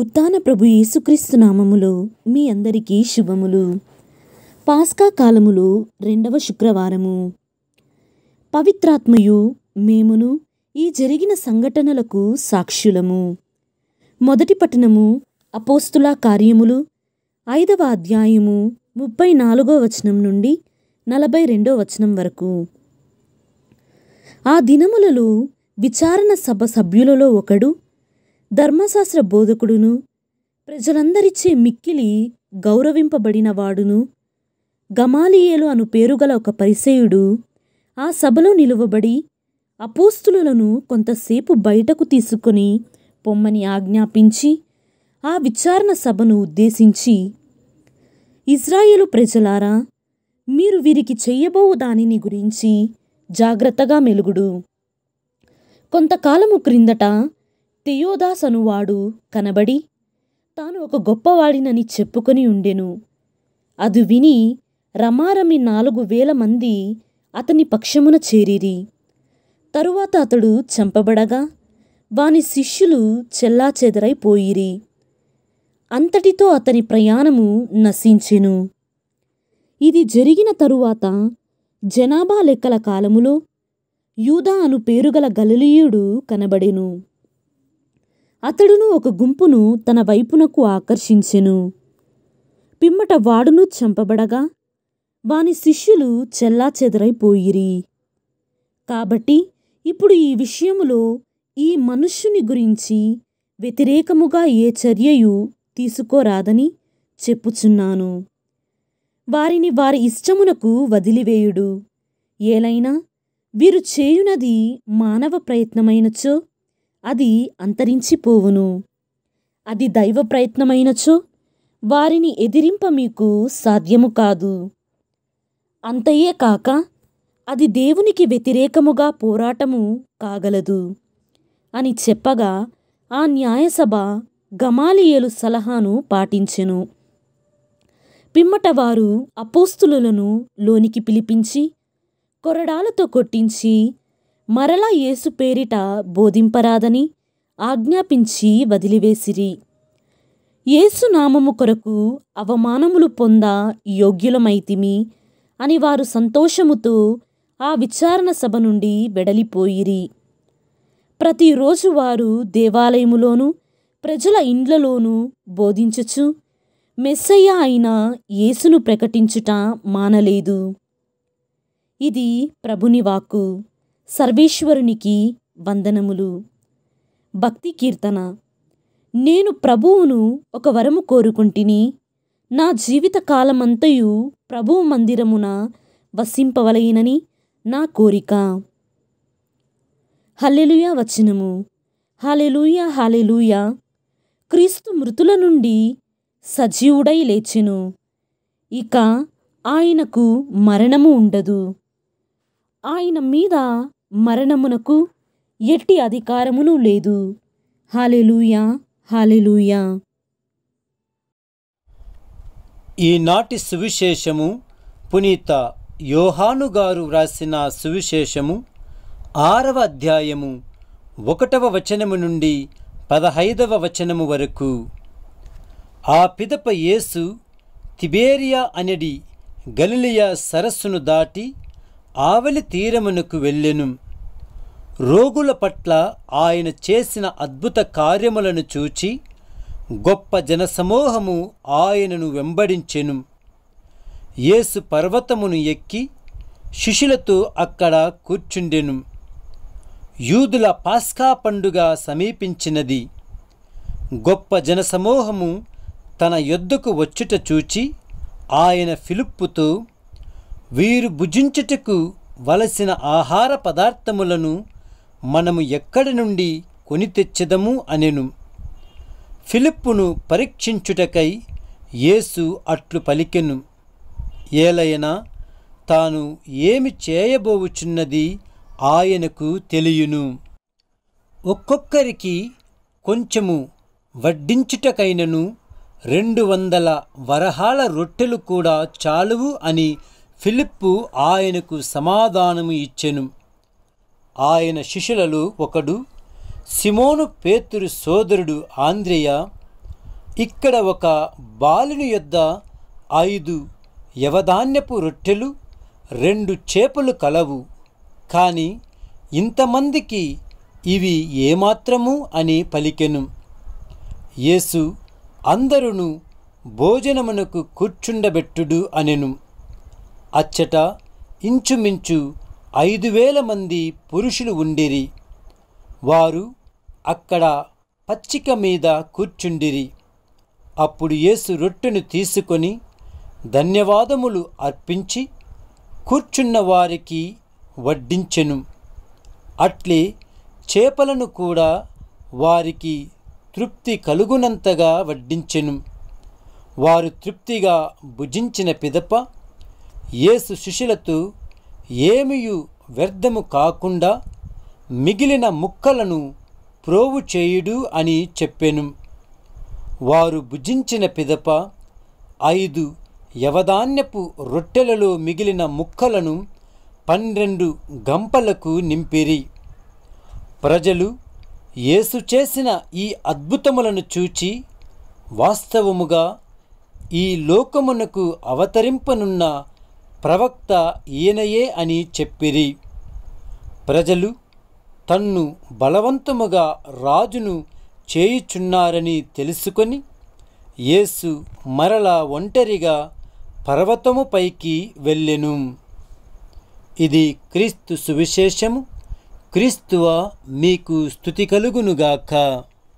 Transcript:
ఉత్థాన ప్రభు యేసుక్రీస్తు నామములో మీ అందరికీ శుభములు పాస్కా కాలములో రెండవ శుక్రవారము పవిత్రాత్మయు మేమును ఈ జరిగిన సంఘటనలకు సాక్షులము మొదటి పట్టణము అపోస్తులా కార్యములు ఐదవ అధ్యాయము ముప్పై నాలుగో వచనం నుండి నలభై రెండో వచనం వరకు ఆ దినములలో విచారణ సభ సభ్యులలో ఒకడు ధర్మశాస్త్ర బోధకుడును ప్రజలందరిచే మిక్కిలి గౌరవింపబడినవాడును గమాలియేలు అను పేరుగల ఒక పరిసేయుడు ఆ సభలో నిలువబడి అపోస్తులను కొంతసేపు బయటకు తీసుకొని పొమ్మని ఆజ్ఞాపించి ఆ విచారణ సభను ఉద్దేశించి ఇజ్రాయేలు ప్రజలారా మీరు వీరికి చెయ్యబో దానిని గురించి జాగ్రత్తగా మెలుగుడు కొంతకాలము క్రిందట తియోదాస్ అనువాడు కనబడి తాను ఒక గొప్పవాడినని చెప్పుకొని ఉండెను అది విని రమారమి నాలుగు వేల మంది అతని పక్షమున చేరిరి తరువాత అతడు చంపబడగా వాని శిష్యులు చెల్లాచెదరైపోయిరి అంతటితో అతని ప్రయాణము నశించెను ఇది జరిగిన తరువాత జనాభా లెక్కల కాలములో యూదా అను పేరుగల గలలీయుడు కనబడెను అతడును ఒక గుంపును తన వైపునకు ఆకర్షించెను పిమ్మట వాడును చంపబడగా వాని శిష్యులు చెల్లాచెదరైపోయిరి కాబట్టి ఇప్పుడు ఈ విషయములో ఈ మనుష్యుని గురించి వ్యతిరేకముగా ఏ చర్యయు తీసుకోరాదని చెప్పుచున్నాను వారిని వారి ఇష్టమునకు వదిలివేయుడు ఏలైనా వీరు చేయునది మానవ ప్రయత్నమైనచో అది అంతరించిపోవును అది దైవ ప్రయత్నమైనచో వారిని ఎదిరింప మీకు సాధ్యము కాదు అంతయే కాక అది దేవునికి వ్యతిరేకముగా పోరాటము కాగలదు అని చెప్పగా ఆ న్యాయసభ గమాలియలు సలహాను పాటించెను పిమ్మట వారు అపోస్తులను లోనికి పిలిపించి కొరడాలతో కొట్టించి మరలా యేసు పేరిట బోధింపరాదని ఆజ్ఞాపించి వదిలివేసిరి ఏసునామము కొరకు అవమానములు పొంద యోగ్యులమైతిమి అని వారు సంతోషముతో ఆ విచారణ సభ నుండి వెడలిపోయిరి ప్రతిరోజు వారు దేవాలయములోను ప్రజల ఇండ్లలోనూ బోధించచ్చు మెస్సయ్య అయిన యేసును ప్రకటించుట మానలేదు ఇది ప్రభుని వాక్కు సర్వేశ్వరునికి వందనములు భక్తి కీర్తన నేను ప్రభువును ఒక వరము కోరుకుంటిని నా జీవితకాలమంతయు ప్రభు మందిరమున వసింపవలయినని నా కోరిక హల్లెలుయ వచనము హాలెలుయ హాలెలుయ క్రీస్తు మృతుల నుండి సజీవుడై లేచెను ఇక ఆయనకు మరణము ఉండదు ఆయన మీద మరణమునకు ఎట్టి అధికారమును లేదు హాలెలుయా హాలెలుయా ఈనాటి సువిశేషము పునీత యోహాను గారు వ్రాసిన సువిశేషము ఆరవ అధ్యాయము ఒకటవ వచనము నుండి పదహైదవ వచనము వరకు ఆ పిదప యేసు తిబేరియా అనడి గలిలియా సరస్సును దాటి ఆవలి తీరమునకు వెళ్ళెను రోగుల పట్ల ఆయన చేసిన అద్భుత కార్యములను చూచి గొప్ప జనసమూహము ఆయనను వెంబడించెను యేసు పర్వతమును ఎక్కి శిష్యులతో అక్కడ కూర్చుండెను యూదుల పాస్కా పండుగ సమీపించినది గొప్ప జనసమూహము తన యొద్దుకు వచ్చుట చూచి ఆయన ఫిలిప్పుతో వీరు భుజించుటకు వలసిన ఆహార పదార్థములను మనము ఎక్కడి నుండి కొని తెచ్చదము అనెను ఫిలిప్పును పరీక్షించుటకై యేసు అట్లు పలికెను ఏలైనా తాను ఏమి చేయబోవుచున్నది ఆయనకు తెలియను ఒక్కొక్కరికి కొంచెము వడ్డించుటకైనను రెండు వందల వరహాల రొట్టెలు కూడా చాలువు అని ఫిలిప్పు ఆయనకు సమాధానము ఇచ్చెను ఆయన శిష్యులలో ఒకడు సిమోను పేతురు సోదరుడు ఆంధ్రేయ ఇక్కడ ఒక బాలుని యొద్ద ఐదు యవధాన్యపు రొట్టెలు రెండు చేపలు కలవు కానీ ఇంతమందికి ఇవి ఏమాత్రము అని పలికెను యేసు అందరును భోజనమునకు కూర్చుండబెట్టుడు అనెను అచ్చట ఇంచుమించు ఐదు వేల మంది పురుషులు ఉండిరి వారు అక్కడ పచ్చిక మీద కూర్చుండిరి అప్పుడు యేసు రొట్టెను తీసుకొని ధన్యవాదములు అర్పించి కూర్చున్న వారికి వడ్డించెను అట్లే చేపలను కూడా వారికి తృప్తి కలుగునంతగా వడ్డించెను వారు తృప్తిగా భుజించిన పిదప యేసు శిష్యులతు ఏమియు వ్యర్థము కాకుండా మిగిలిన ముక్కలను ప్రోవు చేయుడు అని చెప్పెను వారు భుజించిన పిదప ఐదు యవధాన్యపు రొట్టెలలో మిగిలిన ముక్కలను పన్నెండు గంపలకు నింపిరి ప్రజలు యేసు చేసిన ఈ అద్భుతములను చూచి వాస్తవముగా ఈ లోకమునకు అవతరింపనున్న ప్రవక్త ఈయనయే అని చెప్పిరి ప్రజలు తన్ను బలవంతముగా రాజును చేయుచున్నారని తెలుసుకొని యేసు మరలా ఒంటరిగా పర్వతము పైకి వెళ్ళెను ఇది క్రీస్తు సువిశేషము క్రీస్తువ మీకు స్థుతి కలుగునుగాక